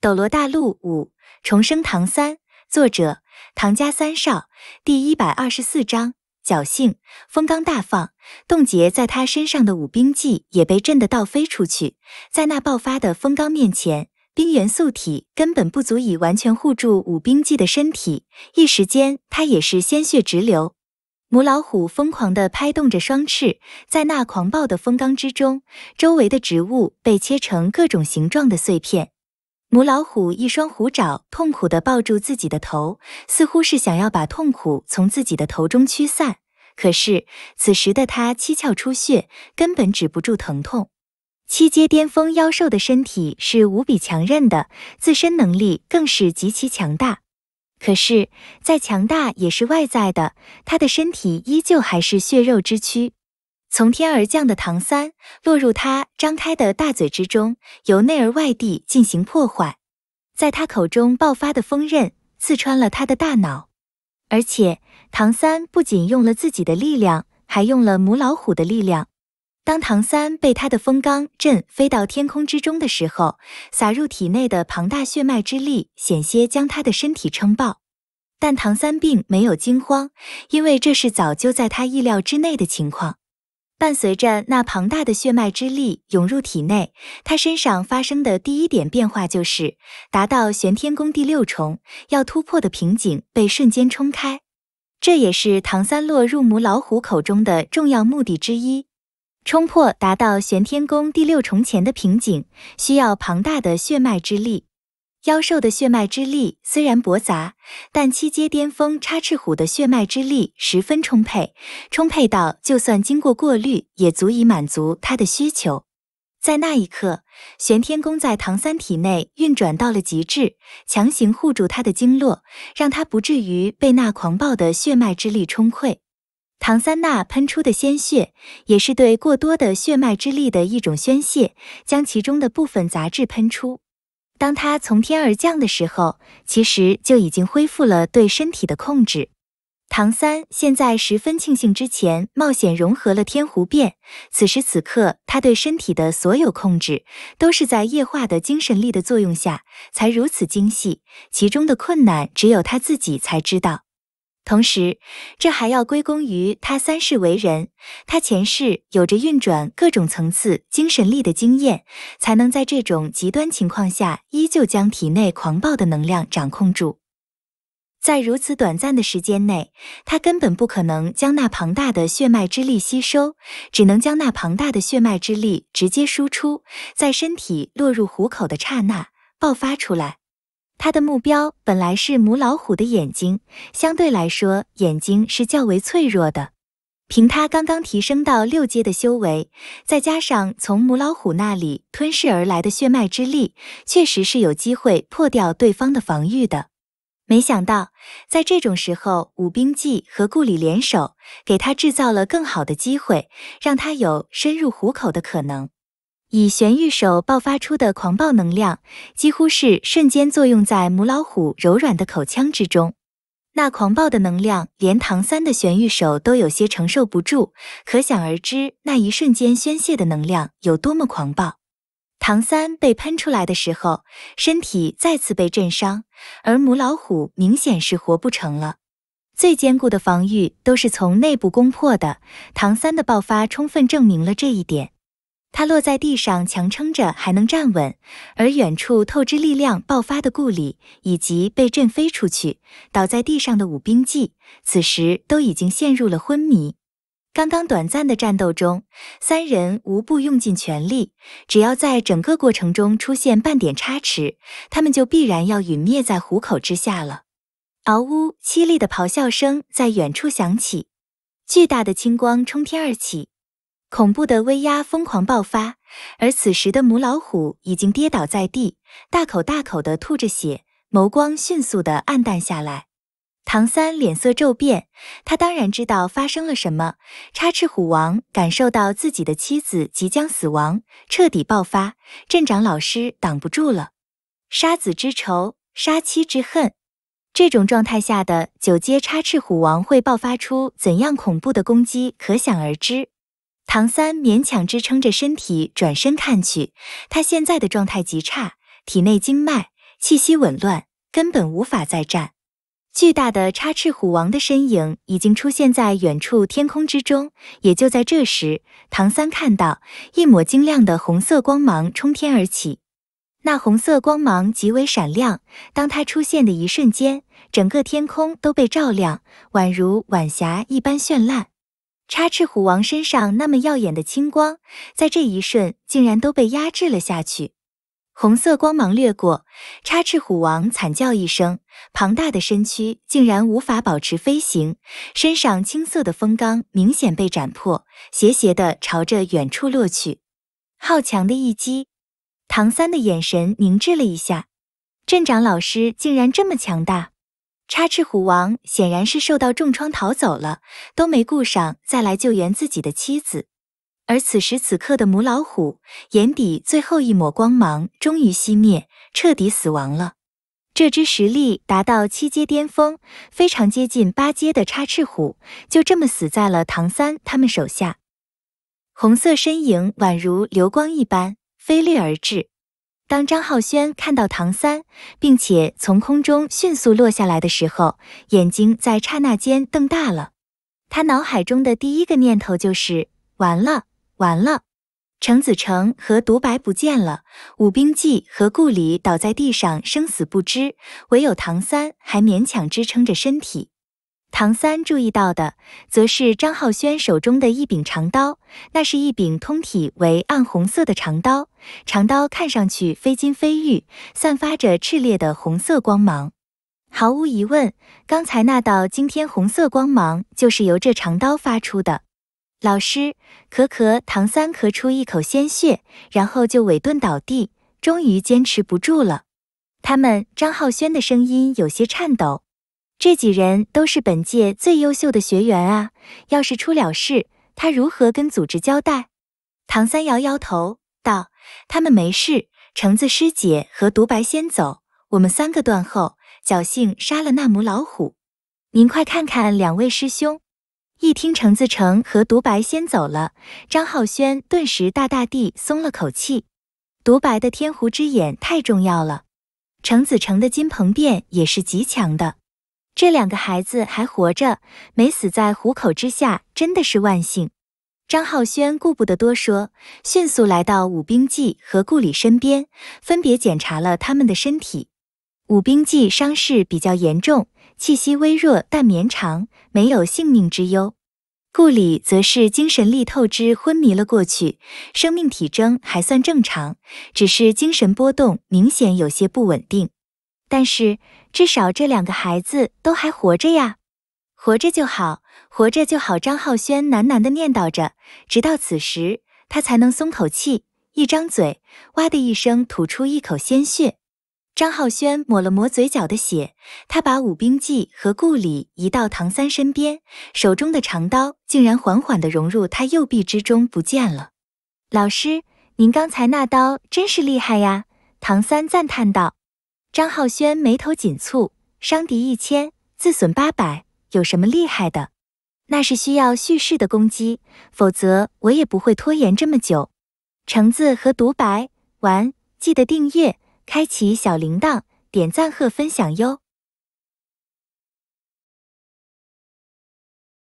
斗罗大陆五重生唐三，作者唐家三少，第一百二十四章侥幸。风刚大放，冻结在他身上的武冰技也被震得倒飞出去。在那爆发的风刚面前，冰元素体根本不足以完全护住武冰技的身体，一时间他也是鲜血直流。母老虎疯狂地拍动着双翅，在那狂暴的风刚之中，周围的植物被切成各种形状的碎片。母老虎一双虎爪痛苦地抱住自己的头，似乎是想要把痛苦从自己的头中驱散。可是此时的它七窍出血，根本止不住疼痛。七阶巅峰妖兽的身体是无比强韧的，自身能力更是极其强大。可是再强大也是外在的，它的身体依旧还是血肉之躯。从天而降的唐三落入他张开的大嘴之中，由内而外地进行破坏。在他口中爆发的锋刃刺穿了他的大脑，而且唐三不仅用了自己的力量，还用了母老虎的力量。当唐三被他的风罡震飞到天空之中的时候，洒入体内的庞大血脉之力险些将他的身体撑爆，但唐三并没有惊慌，因为这是早就在他意料之内的情况。伴随着那庞大的血脉之力涌入体内，他身上发生的第一点变化就是，达到玄天宫第六重要突破的瓶颈被瞬间冲开。这也是唐三落入母老虎口中的重要目的之一。冲破达到玄天宫第六重前的瓶颈，需要庞大的血脉之力。妖兽的血脉之力虽然驳杂，但七阶巅峰插翅虎的血脉之力十分充沛，充沛到就算经过过滤，也足以满足它的需求。在那一刻，玄天功在唐三体内运转到了极致，强行护住他的经络，让他不至于被那狂暴的血脉之力冲溃。唐三那喷出的鲜血，也是对过多的血脉之力的一种宣泄，将其中的部分杂质喷出。当他从天而降的时候，其实就已经恢复了对身体的控制。唐三现在十分庆幸之前冒险融合了天狐变，此时此刻他对身体的所有控制，都是在液化的精神力的作用下才如此精细，其中的困难只有他自己才知道。同时，这还要归功于他三世为人，他前世有着运转各种层次精神力的经验，才能在这种极端情况下依旧将体内狂暴的能量掌控住。在如此短暂的时间内，他根本不可能将那庞大的血脉之力吸收，只能将那庞大的血脉之力直接输出，在身体落入虎口的刹那爆发出来。他的目标本来是母老虎的眼睛，相对来说，眼睛是较为脆弱的。凭他刚刚提升到六阶的修为，再加上从母老虎那里吞噬而来的血脉之力，确实是有机会破掉对方的防御的。没想到，在这种时候，武兵纪和顾里联手，给他制造了更好的机会，让他有深入虎口的可能。以玄玉手爆发出的狂暴能量，几乎是瞬间作用在母老虎柔软的口腔之中。那狂暴的能量连唐三的玄玉手都有些承受不住，可想而知那一瞬间宣泄的能量有多么狂暴。唐三被喷出来的时候，身体再次被震伤，而母老虎明显是活不成了。最坚固的防御都是从内部攻破的，唐三的爆发充分证明了这一点。他落在地上，强撑着还能站稳，而远处透支力量爆发的顾里，以及被震飞出去、倒在地上的武冰纪，此时都已经陷入了昏迷。刚刚短暂的战斗中，三人无不用尽全力，只要在整个过程中出现半点差池，他们就必然要陨灭在虎口之下了。嗷呜！凄厉的咆哮声在远处响起，巨大的青光冲天而起。恐怖的威压疯狂爆发，而此时的母老虎已经跌倒在地，大口大口的吐着血，眸光迅速的暗淡下来。唐三脸色骤变，他当然知道发生了什么。插翅虎王感受到自己的妻子即将死亡，彻底爆发，镇长老师挡不住了。杀子之仇，杀妻之恨，这种状态下的九阶插翅虎王会爆发出怎样恐怖的攻击，可想而知。唐三勉强支撑着身体，转身看去。他现在的状态极差，体内经脉、气息紊乱，根本无法再战。巨大的插翅虎王的身影已经出现在远处天空之中。也就在这时，唐三看到一抹晶亮的红色光芒冲天而起。那红色光芒极为闪亮，当它出现的一瞬间，整个天空都被照亮，宛如晚霞一般绚烂。插翅虎王身上那么耀眼的青光，在这一瞬竟然都被压制了下去。红色光芒掠过，插翅虎王惨叫一声，庞大的身躯竟然无法保持飞行，身上青色的风缸明显被斩破，斜斜的朝着远处落去。好强的一击！唐三的眼神凝滞了一下，镇长老师竟然这么强大！插翅虎王显然是受到重创逃走了，都没顾上再来救援自己的妻子。而此时此刻的母老虎眼底最后一抹光芒终于熄灭，彻底死亡了。这只实力达到七阶巅峰，非常接近八阶的插翅虎，就这么死在了唐三他们手下。红色身影宛如流光一般飞掠而至。当张浩轩看到唐三，并且从空中迅速落下来的时候，眼睛在刹那间瞪大了。他脑海中的第一个念头就是：完了，完了！程子成和独白不见了，武冰纪和顾里倒在地上，生死不知，唯有唐三还勉强支撑着身体。唐三注意到的，则是张浩轩手中的一柄长刀。那是一柄通体为暗红色的长刀，长刀看上去非金非玉，散发着炽烈的红色光芒。毫无疑问，刚才那道惊天红色光芒就是由这长刀发出的。老师，咳咳，唐三咳出一口鲜血，然后就委顿倒地，终于坚持不住了。他们，张浩轩的声音有些颤抖。这几人都是本届最优秀的学员啊！要是出了事，他如何跟组织交代？唐三摇摇头道：“他们没事，橙子师姐和独白先走，我们三个断后，侥幸杀了那母老虎。”您快看看两位师兄！一听橙子成和独白先走了，张浩轩顿时大大地松了口气。独白的天狐之眼太重要了，橙子成的金鹏变也是极强的。这两个孩子还活着，没死在虎口之下，真的是万幸。张浩轩顾不得多说，迅速来到武冰纪和顾里身边，分别检查了他们的身体。武冰纪伤势比较严重，气息微弱但绵长，没有性命之忧。顾里则是精神力透支，昏迷了过去，生命体征还算正常，只是精神波动明显有些不稳定。但是至少这两个孩子都还活着呀，活着就好，活着就好。张浩轩喃喃的念叨着，直到此时他才能松口气。一张嘴，哇的一声吐出一口鲜血。张浩轩抹了抹嘴角的血，他把武冰记和顾里移到唐三身边，手中的长刀竟然缓缓的融入他右臂之中，不见了。老师，您刚才那刀真是厉害呀！唐三赞叹道。张浩轩眉头紧蹙，伤敌一千，自损八百，有什么厉害的？那是需要蓄势的攻击，否则我也不会拖延这么久。橙子和独白完，记得订阅、开启小铃铛、点赞和分享哟。